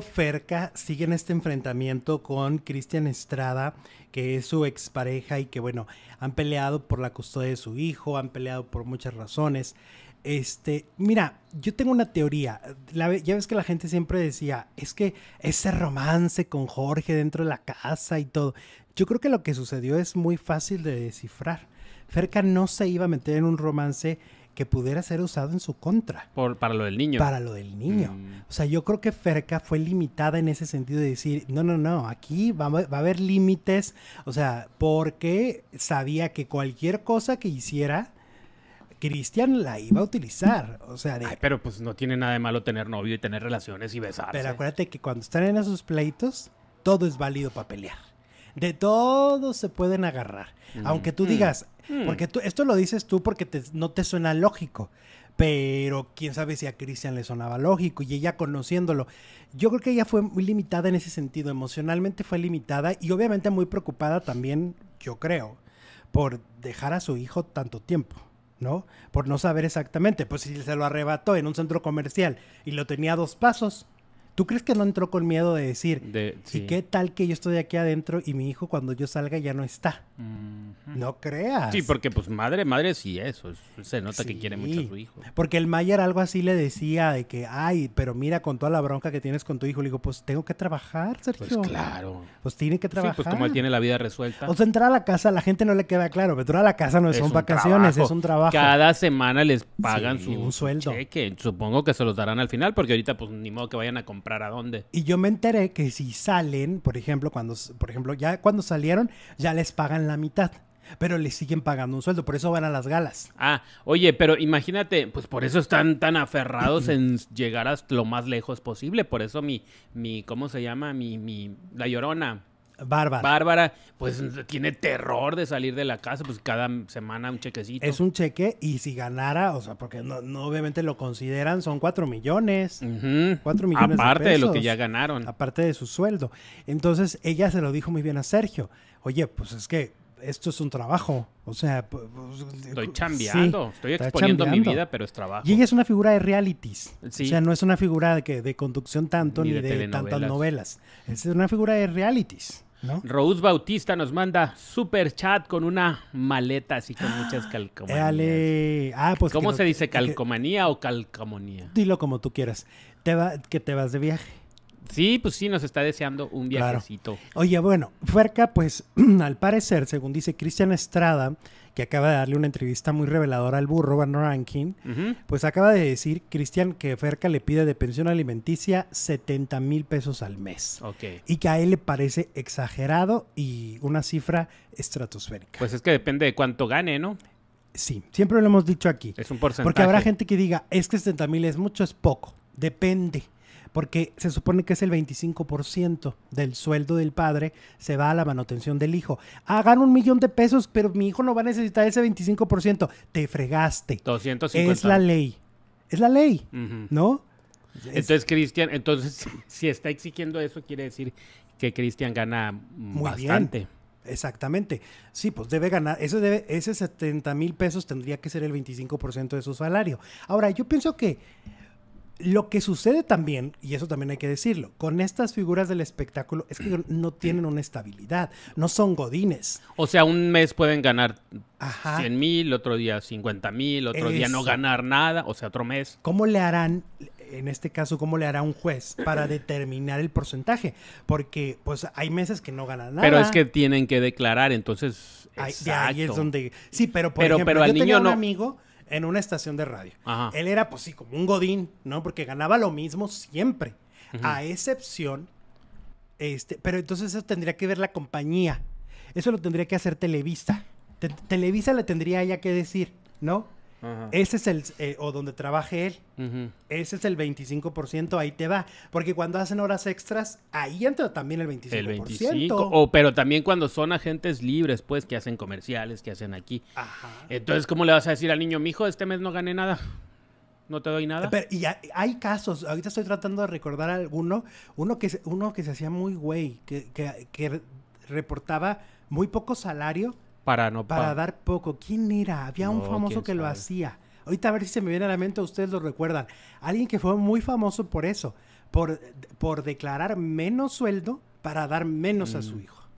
Ferca sigue en este enfrentamiento con Cristian Estrada, que es su expareja y que bueno, han peleado por la custodia de su hijo, han peleado por muchas razones. Este, mira, yo tengo una teoría. ya ves que la gente siempre decía, es que ese romance con Jorge dentro de la casa y todo. Yo creo que lo que sucedió es muy fácil de descifrar. Ferca no se iba a meter en un romance que pudiera ser usado en su contra. Por, para lo del niño. Para lo del niño. Mm. O sea, yo creo que Ferca fue limitada en ese sentido de decir, no, no, no, aquí va, a haber límites, o sea, porque sabía que cualquier cosa que hiciera... Cristian la iba a utilizar. O sea, pero pues no tiene nada de malo tener novio y tener relaciones y besarse. Pero acuérdate que cuando están en esos pleitos, todo es válido para pelear de todo se pueden agarrar. Mm. Aunque tú mm. digas, mm. porque tú, esto lo dices tú porque no te suena lógico. Pero quién sabe si a Cristian le sonaba lógico y ella conociéndolo. Yo creo que ella fue muy limitada en ese sentido, emocionalmente fue limitada y obviamente muy preocupada también, yo creo, por dejar a su hijo tanto tiempo. ¿no? Por no saber exactamente. Pues si se lo arrebató en un centro comercial y lo tenía a dos pasos, ¿Tú crees que no entró con miedo de decir, sí. ¿y qué tal que yo estoy aquí adentro y mi hijo cuando yo salga ya no está? Mm. No creas. Sí, porque pues madre, madre sí eso. Se nota que quiere mucho a su hijo. Porque el Mayer algo así le decía de que, ay, pero mira con toda la bronca que tienes con tu hijo. Le digo, pues tengo que trabajar, pues, Sergio. Pues claro. Pues tiene que trabajar. Sí, pues como él tiene la vida resuelta. O sea, entrar a la casa, la gente no le queda claro, pero entrar a la casa no es son vacaciones, es un trabajo. Cada semana les pagan su un sueldo. que Supongo que se los darán al final, porque ahorita pues ni modo que vayan a comprar a dónde. Y yo me enteré que si salen, por ejemplo, cuando, por ejemplo, ya cuando salieron, ya les pagan la mitad pero le siguen pagando un sueldo, por eso van a las galas. Ah, oye, pero imagínate, pues por eso están tan aferrados en llegar hasta lo más lejos posible, por eso mi, mi ¿cómo se llama? Mi, mi, la llorona. Bárbara. Bárbara, pues tiene terror de salir de la casa, pues cada semana un chequecito. Es un cheque y si ganara, o sea, porque no, obviamente lo consideran, son cuatro millones. Cuatro millones. Aparte de, de, lo que ya ganaron. Aparte de su sueldo. Entonces ella se lo dijo muy bien a Sergio. Oye, pues es que esto es un trabajo. O sea, pues, estoy chambeando, estoy exponiendo mi vida, pero es trabajo. Y ella es una figura de realities. O sea, no es una figura de, de conducción tanto ni, de, tantas novelas. Es una figura de realities. ¿No? Rose Bautista nos manda super chat con una maleta así con muchas calcomanías. Dale. Ah, pues ¿Cómo se dice calcomanía o calcomanía? Dilo como tú quieras. Te va, que te vas de viaje. Sí, pues sí, nos está deseando un viajecito. Oye, bueno, Ferca, pues al parecer, según dice Cristian Estrada, que acaba de darle una entrevista muy reveladora al burro Van Rankin, pues acaba de decir, Cristian, que Ferca le pide de pensión alimenticia 70 mil pesos al mes. Ok. Y que a él le parece exagerado y una cifra estratosférica. Pues es que depende de cuánto gane, ¿no? Sí, siempre lo hemos dicho aquí. Es un porcentaje. Porque habrá gente que diga, es que 70 mil es mucho, es poco. Depende porque se supone que es el 25% del sueldo del padre se va a la manutención del hijo. Ah, gano un millón de pesos, pero mi hijo no va a necesitar ese 25%. Te fregaste. 250. Es la ley. Es la ley, ¿no? Entonces, Cristian, entonces, si está exigiendo eso, quiere decir que Cristian gana Muy bastante. Exactamente. Sí, pues debe ganar. Eso debe, ese 70 mil pesos tendría que ser el 25% de su salario. Ahora, yo pienso que lo que sucede también, y eso también hay que decirlo, con estas figuras del espectáculo es que no tienen una estabilidad, no son godines. O sea, un mes pueden ganar 100 mil, otro día 50 mil, otro día no ganar nada, o sea, otro mes. ¿Cómo le harán, en este caso, cómo le hará un juez para determinar el porcentaje? Porque pues hay meses que no ganan nada. Pero es que tienen que declarar, entonces... ahí es donde... Sí, pero por ejemplo, pero yo niño un no... amigo en una estación de radio. Él era, pues sí, como un godín, ¿no? Porque ganaba lo mismo siempre, a excepción, este, pero entonces eso tendría que ver la compañía. Eso lo tendría que hacer Televisa. Televisa le tendría ya que decir, ¿no? Ese es el, eh, o donde trabaje él. Ese es el 25%, ahí te va. Porque cuando hacen horas extras, ahí entra también el 25%. El 25, o, pero también cuando son agentes libres, pues, que hacen comerciales, que hacen aquí. Entonces, ¿cómo le vas a decir al niño, mijo, este mes no gané nada? No te doy nada. Pero, y hay casos, ahorita estoy tratando de recordar alguno, uno que, uno que se hacía muy güey, que, que reportaba muy poco salario para no Para dar poco. ¿Quién era? Había un famoso que lo hacía. Ahorita a ver si se me viene a la mente, ustedes lo recuerdan. Alguien que fue muy famoso por eso, por, por declarar menos sueldo para dar menos a su mm. hijo.